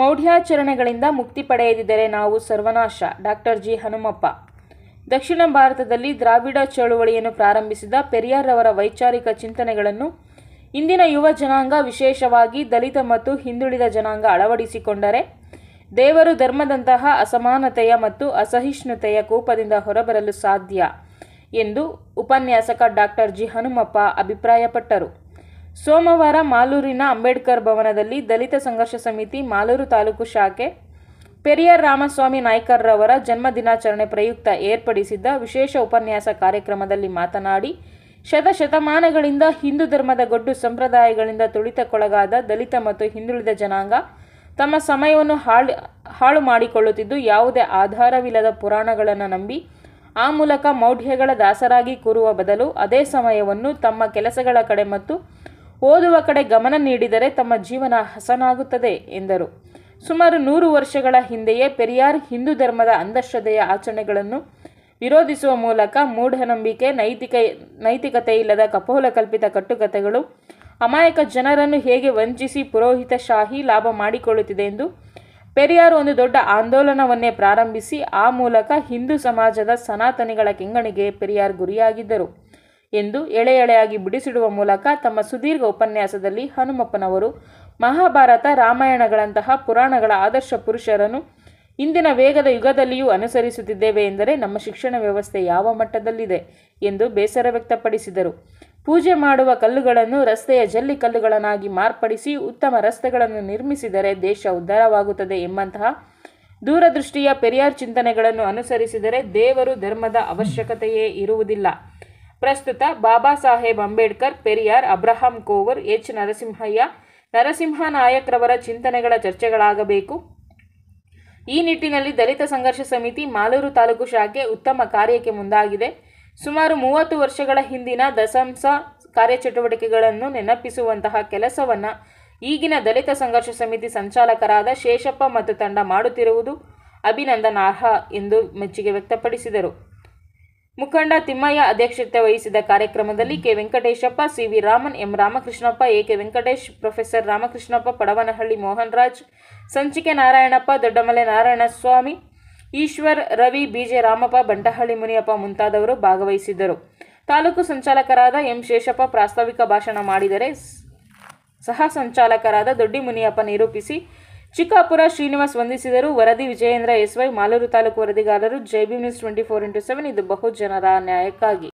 ಮೌಢ್ಯಾಚರಣೆಗಳಿಂದ ಮುಕ್ತಿ ಪಡೆಯದಿದ್ದರೆ ನಾವು ಸರ್ವನಾಶ ಡಾಕ್ಟರ್ ಜಿ ಹನುಮಪ್ಪ ದಕ್ಷಿಣ ಭಾರತದಲ್ಲಿ ದ್ರಾವಿಡ ಚಳುವಳಿಯನ್ನು ಪ್ರಾರಂಭಿಸಿದ ಪೆರಿಯಾರ್ರವರ ವೈಚಾರಿಕ ಚಿಂತನೆಗಳನ್ನು ಇಂದಿನ ಯುವ ಜನಾಂಗ ವಿಶೇಷವಾಗಿ ದಲಿತ ಮತ್ತು ಹಿಂದುಳಿದ ಜನಾಂಗ ಅಳವಡಿಸಿಕೊಂಡರೆ ದೇವರು ಧರ್ಮದಂತಹ ಅಸಮಾನತೆಯ ಮತ್ತು ಅಸಹಿಷ್ಣುತೆಯ ಕೋಪದಿಂದ ಹೊರಬರಲು ಸಾಧ್ಯ ಎಂದು ಉಪನ್ಯಾಸಕ ಡಾಕ್ಟರ್ ಜಿ ಹನುಮಪ್ಪ ಅಭಿಪ್ರಾಯಪಟ್ಟರು ಸೋಮವಾರ ಮಾಲೂರಿನ ಅಂಬೇಡ್ಕರ್ ಭವನದಲ್ಲಿ ದಲಿತ ಸಂಘರ್ಷ ಸಮಿತಿ ಮಾಲೂರು ತಾಲೂಕು ಶಾಖೆ ಪೆರಿಯರ್ ರಾಮಸ್ವಾಮಿ ನಾಯ್ಕರ್ರವರ ಜನ್ಮ ದಿನಾಚರಣೆ ಪ್ರಯುಕ್ತ ಏರ್ಪಡಿಸಿದ್ದ ವಿಶೇಷ ಉಪನ್ಯಾಸ ಕಾರ್ಯಕ್ರಮದಲ್ಲಿ ಮಾತನಾಡಿ ಶತಶತಮಾನಗಳಿಂದ ಹಿಂದೂ ಧರ್ಮದ ಗೊಡ್ಡು ಸಂಪ್ರದಾಯಗಳಿಂದ ತುಳಿತಕ್ಕೊಳಗಾದ ದಲಿತ ಮತ್ತು ಹಿಂದುಳಿದ ಜನಾಂಗ ತಮ್ಮ ಸಮಯವನ್ನು ಹಾಳು ಹಾಳು ಮಾಡಿಕೊಳ್ಳುತ್ತಿದ್ದು ಯಾವುದೇ ಆಧಾರವಿಲ್ಲದ ಪುರಾಣಗಳನ್ನು ನಂಬಿ ಆ ಮೂಲಕ ಮೌಢ್ಯಗಳ ದಾಸರಾಗಿ ಕೂರುವ ಬದಲು ಅದೇ ಸಮಯವನ್ನು ತಮ್ಮ ಕೆಲಸಗಳ ಕಡೆ ಮತ್ತು ಓದುವ ಕಡೆ ಗಮನ ನೀಡಿದರೆ ತಮ್ಮ ಜೀವನ ಹಸನಾಗುತ್ತದೆ ಎಂದರು ಸುಮಾರು ನೂರು ವರ್ಷಗಳ ಹಿಂದೆಯೇ ಪೆರಿಯಾರ್ ಹಿಂದೂ ಧರ್ಮದ ಅಂಧಶ್ರದ್ಧೆಯ ಆಚರಣೆಗಳನ್ನು ವಿರೋಧಿಸುವ ಮೂಲಕ ಮೂಢನಂಬಿಕೆ ನೈತಿಕ ನೈತಿಕತೆ ಇಲ್ಲದ ಕಲ್ಪಿತ ಕಟ್ಟುಕತೆಗಳು ಅಮಾಯಕ ಜನರನ್ನು ಹೇಗೆ ವಂಚಿಸಿ ಪುರೋಹಿತ ಶಾಹಿ ಲಾಭ ಮಾಡಿಕೊಳ್ಳುತ್ತಿದೆ ಎಂದು ಪೆರಿಯಾರ್ ಒಂದು ದೊಡ್ಡ ಆಂದೋಲನವನ್ನೇ ಪ್ರಾರಂಭಿಸಿ ಆ ಮೂಲಕ ಹಿಂದೂ ಸಮಾಜದ ಸನಾತನಿಗಳ ಕೆಂಗಣಿಗೆ ಪೆರಿಯಾರ್ ಗುರಿಯಾಗಿದ್ದರು ಎಂದು ಎಳೆ ಎಳೆಯಾಗಿ ಬಿಡಿಸಿಡುವ ಮೂಲಕ ತಮ್ಮ ಸುದೀರ್ಘ ಉಪನ್ಯಾಸದಲ್ಲಿ ಹನುಮಪ್ಪನವರು ಮಹಾಭಾರತ ರಾಮಾಯಣಗಳಂತಹ ಪುರಾಣಗಳ ಆದರ್ಶ ಪುರುಷರನ್ನು ಇಂದಿನ ವೇಗದ ಯುಗದಲ್ಲಿಯೂ ಅನುಸರಿಸುತ್ತಿದ್ದೇವೆ ಎಂದರೆ ನಮ್ಮ ಶಿಕ್ಷಣ ವ್ಯವಸ್ಥೆ ಯಾವ ಮಟ್ಟದಲ್ಲಿದೆ ಎಂದು ಬೇಸರ ವ್ಯಕ್ತಪಡಿಸಿದರು ಪೂಜೆ ಮಾಡುವ ಕಲ್ಲುಗಳನ್ನು ರಸ್ತೆಯ ಜಲ್ಲಿ ಕಲ್ಲುಗಳನ್ನಾಗಿ ಮಾರ್ಪಡಿಸಿ ಉತ್ತಮ ರಸ್ತೆಗಳನ್ನು ನಿರ್ಮಿಸಿದರೆ ದೇಶ ಉದ್ಧಾರವಾಗುತ್ತದೆ ಎಂಬಂತಹ ದೂರದೃಷ್ಟಿಯ ಪೆರಿಯಾರ್ ಚಿಂತನೆಗಳನ್ನು ಅನುಸರಿಸಿದರೆ ದೇವರು ಧರ್ಮದ ಅವಶ್ಯಕತೆಯೇ ಇರುವುದಿಲ್ಲ ಪ್ರಸ್ತುತ ಬಾಬಾ ಸಾಹೇಬ್ ಅಂಬೇಡ್ಕರ್ ಪೆರಿಯಾರ್ ಅಬ್ರಹಾಂ ಕೋವರ್ ಎಚ್ ನರಸಿಂಹಯ್ಯ ನರಸಿಂಹ ನಾಯಕ್ರವರ ಚಿಂತನೆಗಳ ಚರ್ಚೆಗಳಾಗಬೇಕು ಈ ನಿಟ್ಟಿನಲ್ಲಿ ದಲಿತ ಸಂಘರ್ಷ ಸಮಿತಿ ಮಾಲೂರು ತಾಲೂಕು ಶಾಖೆ ಉತ್ತಮ ಕಾರ್ಯಕ್ಕೆ ಮುಂದಾಗಿದೆ ಸುಮಾರು ಮೂವತ್ತು ವರ್ಷಗಳ ಹಿಂದಿನ ದಸಂಸ ಕಾರ್ಯಚಟುವಟಿಕೆಗಳನ್ನು ನೆನಪಿಸುವಂತಹ ಕೆಲಸವನ್ನು ಈಗಿನ ದಲಿತ ಸಂಘರ್ಷ ಸಮಿತಿ ಸಂಚಾಲಕರಾದ ಶೇಷಪ್ಪ ಮತ್ತು ತಂಡ ಮಾಡುತ್ತಿರುವುದು ಅಭಿನಂದನಾರ್ಹ ಎಂದು ಮೆಚ್ಚುಗೆ ವ್ಯಕ್ತಪಡಿಸಿದರು ಮುಖಂಡ ತಿಮ್ಮಯ್ಯ ಅಧ್ಯಕ್ಷತೆ ವಹಿಸಿದ ಕಾರ್ಯಕ್ರಮದಲ್ಲಿ K Venkateshappa C V Raman M Ramakrishnappa A K Venkatesh professor Ramakrishnappa Padavanahalli Mohanraj ಸಂಚಿಕೆ ನಾರಾಯಣಪ್ಪ ದೊಡ್ಡಮಲೆ ನಾರಾಯಣಸ್ವಾಮಿ ಈಶ್ವರ್ ರವಿ ಬಿಜೆ ರಾಮಪ್ಪ ಬಂಟಹಳ್ಳಿ ಮುನಿಯಪ್ಪ ಮುಂತಾದವರು ಭಾಗವಹಿಸಿದ್ದರು ತಾಲೂಕು ಸಂಚಾಲಕರಾದ ಎಂ ಶೇಷಪ್ಪ ಪ್ರಾಸ್ತಾವಿಕ ಭಾಷಣ ಮಾಡಿದರೆ ಸಹ ಸಂಚಾಲಕರಾದ ದೊಡ್ಡಿ ಮುನಿಯಪ್ಪ ನಿರೂಪಿಸಿ ಚಿಕ್ಕಾಪುರ ಶ್ರೀನಿವಾಸ್ ವಂದಿಸಿದರು ವರದಿ ವಿಜಯೇಂದ್ರ ಎಸ್ವೈ ಮಾಲೂರು ತಾಲೂಕು ವರದಿಗಾರರು J B news twenty four into seven ಇದು ಬಹುಜನರ ನ್ಯಾಯಕ್ಕಾಗಿ